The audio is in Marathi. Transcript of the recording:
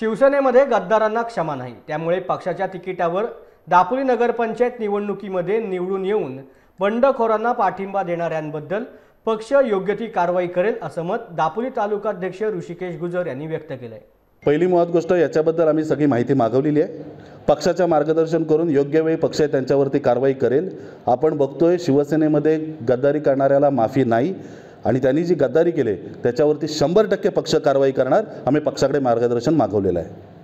शिवसेनेमध्ये गद्दारांना क्षमा नाही त्यामुळे पक्षाच्या तिकिटावर दापोली नगरपंचायत निवडणुकीमध्ये निवडून येऊन बंडखोरांना पाठिंबा देणाऱ्यांबद्दल पक्ष योग्य ती कारवाई करेल असं मत दापोली तालुकाध्यक्ष ऋषिकेश गुजर यांनी व्यक्त केलंय पहिली महत्त्व गोष्ट याच्याबद्दल आम्ही सगळी माहिती मागवलेली आहे पक्षाच्या मार्गदर्शन करून योग्य वेळी पक्ष त्यांच्यावरती कारवाई करेल आपण बघतोय शिवसेनेमध्ये गद्दारी करणाऱ्याला माफी नाही आणि त्यांनी जी गद्दारी केली त्याच्यावरती शंभर टक्के पक्ष कारवाई करणार आम्ही पक्षाकडे मार्गदर्शन मागवलेलं आहे